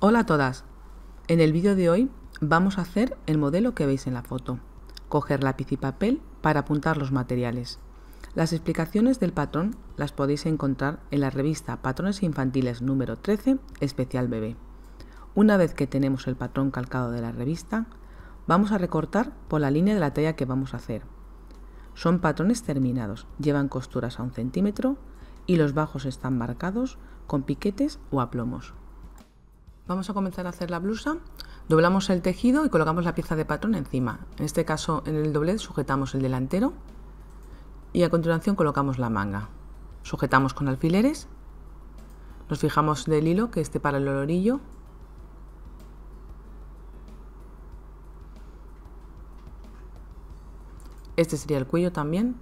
Hola a todas. En el vídeo de hoy vamos a hacer el modelo que veis en la foto. Coger lápiz y papel para apuntar los materiales. Las explicaciones del patrón las podéis encontrar en la revista Patrones Infantiles número 13, especial bebé. Una vez que tenemos el patrón calcado de la revista, vamos a recortar por la línea de la talla que vamos a hacer. Son patrones terminados, llevan costuras a un centímetro y los bajos están marcados con piquetes o aplomos. Vamos a comenzar a hacer la blusa. Doblamos el tejido y colocamos la pieza de patrón encima. En este caso, en el doblez sujetamos el delantero y a continuación colocamos la manga. Sujetamos con alfileres. Nos fijamos del hilo que esté para el orillo Este sería el cuello también.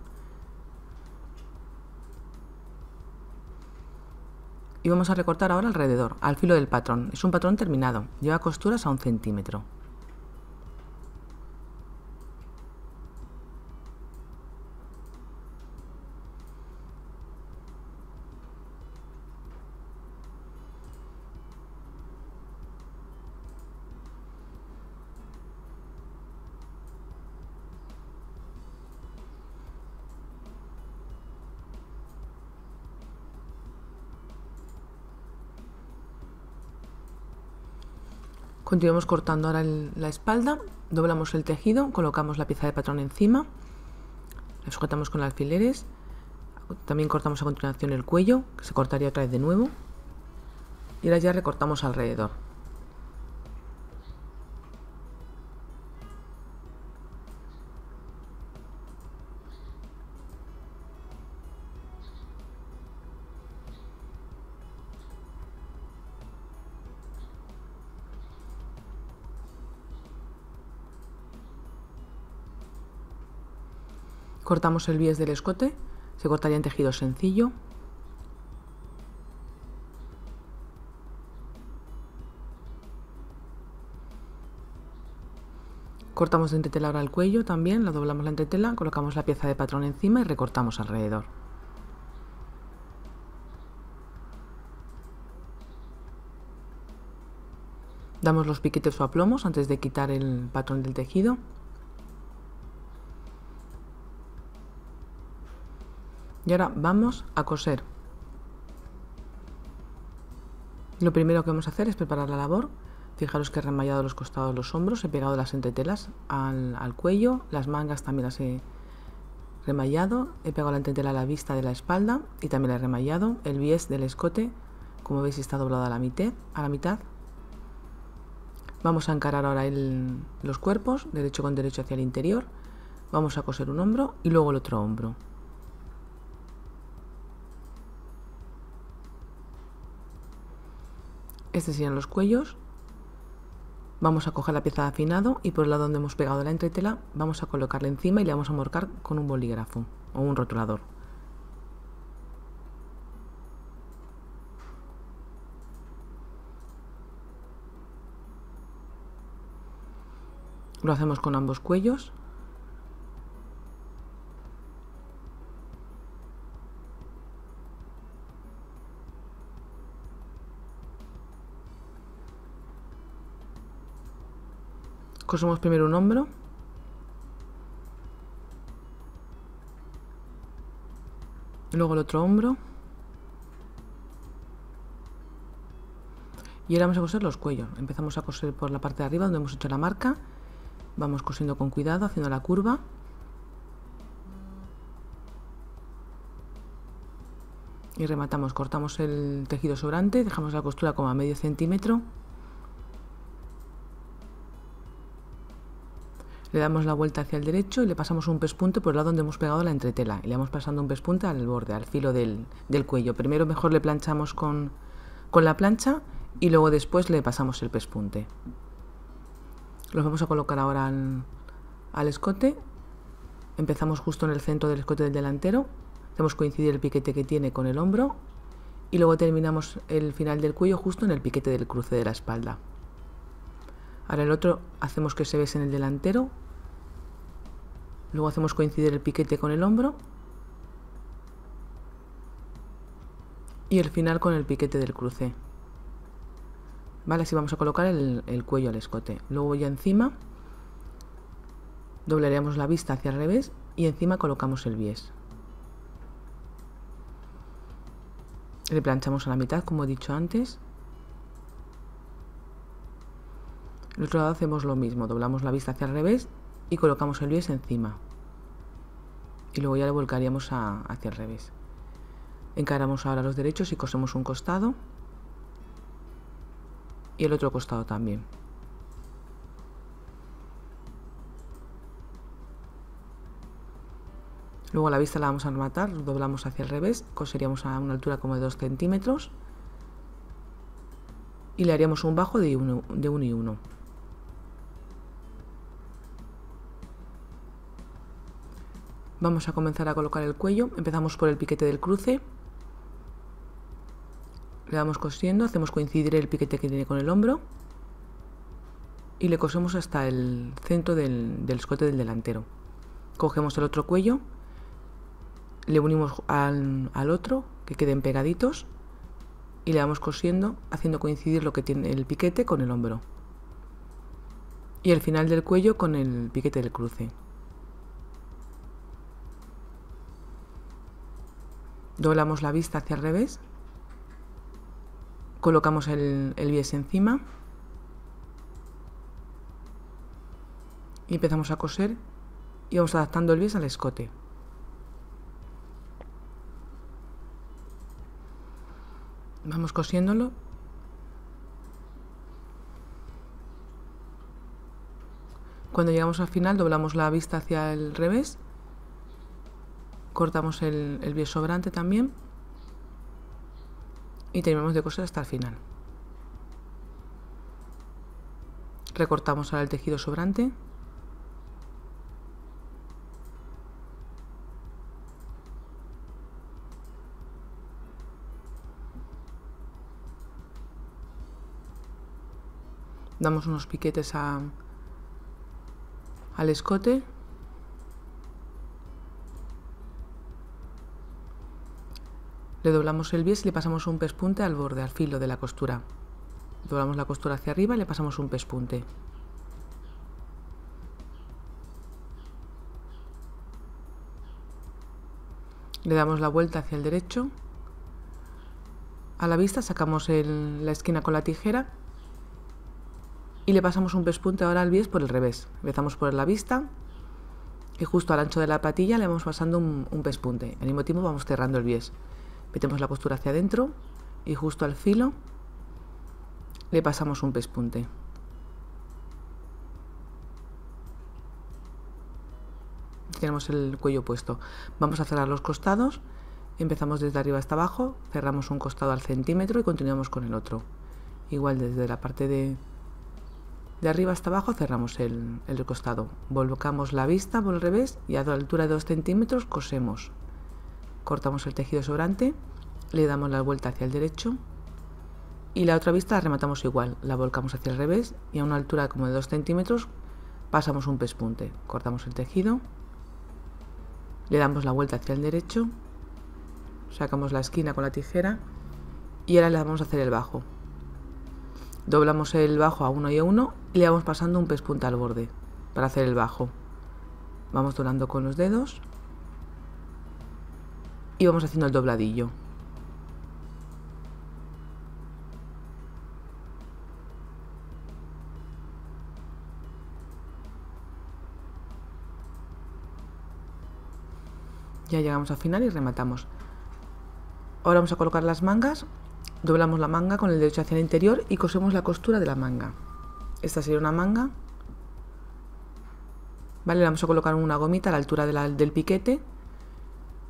y vamos a recortar ahora alrededor, al filo del patrón. Es un patrón terminado, lleva costuras a un centímetro. Continuamos cortando ahora la espalda, doblamos el tejido, colocamos la pieza de patrón encima, la sujetamos con alfileres, también cortamos a continuación el cuello, que se cortaría otra vez de nuevo, y ahora ya recortamos alrededor. Cortamos el bies del escote, se cortaría en tejido sencillo. Cortamos de entretela ahora el cuello también, la doblamos la entretela, colocamos la pieza de patrón encima y recortamos alrededor. Damos los piquetes o aplomos antes de quitar el patrón del tejido. Y ahora vamos a coser. Lo primero que vamos a hacer es preparar la labor. Fijaros que he remallado los costados los hombros, he pegado las entretelas al, cuello, las mangas también las he remallado, he pegado la entretela a la vista de la espalda y también la he remallado, el bies del escote, como veis está doblado a la mitad, a la mitad. Vamos a encarar ahora los cuerpos, derecho con derecho hacia el interior, vamos a coser un hombro y luego el otro hombro. Estos serían los cuellos. Vamos a coger la pieza de afinado y por el lado donde hemos pegado la entretela vamos a colocarla encima y le vamos a marcar con un bolígrafo o un rotulador. Lo hacemos con ambos cuellos Cosemos primero un hombro. Luego el otro hombro. Y ahora vamos a coser los cuellos. Empezamos a coser por la parte de arriba donde hemos hecho la marca. Vamos cosiendo con cuidado, haciendo la curva. Y rematamos, cortamos el tejido sobrante, dejamos la costura como a medio centímetro le damos la vuelta hacia el derecho y le pasamos un pespunte por el lado donde hemos pegado la entretela y le vamos pasando un pespunte al borde, al filo del, cuello. Primero mejor le planchamos con, la plancha y luego después le pasamos el pespunte. Los vamos a colocar ahora al, escote. Empezamos justo en el centro del escote del delantero. Hacemos coincidir el piquete que tiene con el hombro y luego terminamos el final del cuello justo en el piquete del cruce de la espalda. Ahora el otro hacemos que se vea en el delantero Luego hacemos coincidir el piquete con el hombro. Y el final con el piquete del cruce. Vale, así vamos a colocar el, cuello al escote. Luego ya encima doblaremos la vista hacia el revés y encima colocamos el bies. Le planchamos a la mitad, como he dicho antes. El otro lado hacemos lo mismo, doblamos la vista hacia el revés y colocamos el bies encima. Y luego ya lo volcaríamos hacia el revés. Encaramos ahora los derechos y cosemos un costado y el otro costado también. Luego la vista la vamos a rematar, doblamos hacia el revés, coseríamos a una altura como de 2 centímetros y le haríamos un bajo de 1 de uno y 1. Vamos a comenzar a colocar el cuello. Empezamos por el piquete del cruce. Le vamos cosiendo, hacemos coincidir el piquete que tiene con el hombro. Y le cosemos hasta el centro del, escote del delantero. Cogemos el otro cuello. Le unimos al, al otro, que queden pegaditos. Y le vamos cosiendo, haciendo coincidir lo que tiene el piquete con el hombro. Y el final del cuello con el piquete del cruce. doblamos la vista hacia el revés, colocamos el, el bies encima y empezamos a coser y vamos adaptando el bies al escote. Vamos cosiéndolo Cuando llegamos al final doblamos la vista hacia el revés cortamos el, el sobrante también y terminamos de coser hasta el final recortamos ahora el tejido sobrante damos unos piquetes a, al escote Le doblamos el bies y le pasamos un pespunte al borde, al filo de la costura. Doblamos la costura hacia arriba y le pasamos un pespunte. Le damos la vuelta hacia el derecho. A la vista sacamos la esquina con la tijera y le pasamos un pespunte ahora al bies por el revés. Empezamos por la vista y justo al ancho de la patilla le vamos pasando un, un pespunte. Al mismo tiempo vamos cerrando el bies metemos la postura hacia adentro y justo al filo le pasamos un pespunte. Tenemos el cuello puesto. Vamos a cerrar los costados. Empezamos desde arriba hasta abajo, cerramos un costado al centímetro y continuamos con el otro. Igual desde la parte de, arriba hasta abajo cerramos el, el costado. Volcamos la vista por el revés y a la altura de 2 centímetros cosemos. Cortamos el tejido sobrante le damos la vuelta hacia el derecho y la otra vista la rematamos igual, la volcamos hacia el revés y a una altura como de 2 centímetros pasamos un pespunte, cortamos el tejido, le damos la vuelta hacia el derecho, sacamos la esquina con la tijera y ahora le vamos a hacer el bajo. Doblamos el bajo a uno y a uno y le vamos pasando un pespunte al borde para hacer el bajo. Vamos doblando con los dedos y vamos haciendo el dobladillo. ya llegamos al final y rematamos ahora vamos a colocar las mangas doblamos la manga con el derecho hacia el interior y cosemos la costura de la manga esta sería una manga vale, vamos a colocar una gomita a la altura del piquete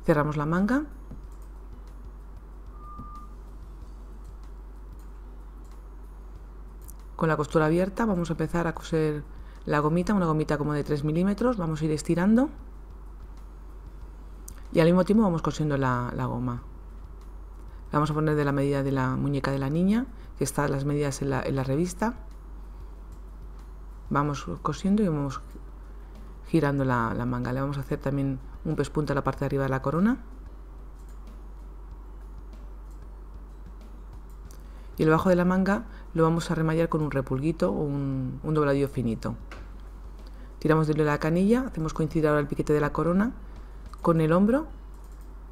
cerramos la manga con la costura abierta vamos a empezar a coser la gomita, una gomita como de 3 milímetros, vamos a ir estirando y al mismo tiempo vamos cosiendo la, goma. La vamos a poner de la medida de la muñeca de la niña, que están las medidas en la, revista. Vamos cosiendo y vamos girando la, manga. Le vamos a hacer también un pespunto a la parte de arriba de la corona. Y el bajo de la manga lo vamos a remallar con un repulguito o un, un dobladillo finito. Tiramos de la canilla, hacemos coincidir ahora el piquete de la corona con el hombro,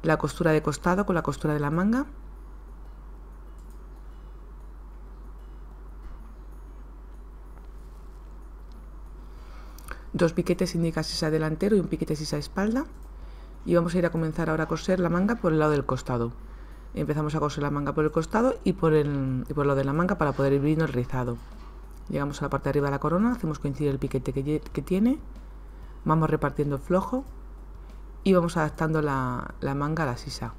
la costura de costado con la costura de la manga. Dos piquetes indica si a delantero y un piquete si a espalda. Y vamos a ir a comenzar ahora a coser la manga por el lado del costado. Empezamos a coser la manga por el costado y por el, y por lado de la manga para poder ir viendo el rizado. Llegamos a la parte de arriba de la corona, hacemos coincidir el piquete que, que tiene. Vamos repartiendo flojo y vamos adaptando la, manga a la sisa.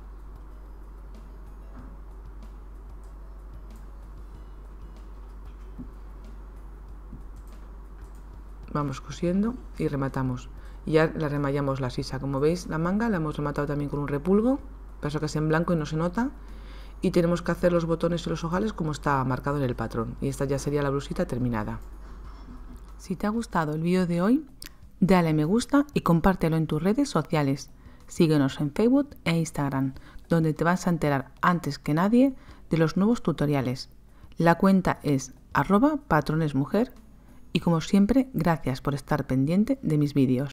Vamos cosiendo y rematamos. ya la remayamos la sisa. Como veis, la manga la hemos rematado también con un repulgo, paso que es en blanco y no se nota. Y tenemos que hacer los botones y los ojales como está marcado en el patrón. Y esta ya sería la blusita terminada. Si te ha gustado el vídeo de hoy, Dale me gusta y compártelo en tus redes sociales. Síguenos en Facebook e Instagram, donde te vas a enterar antes que nadie de los nuevos tutoriales. La cuenta es arroba patronesmujer y como siempre, gracias por estar pendiente de mis vídeos.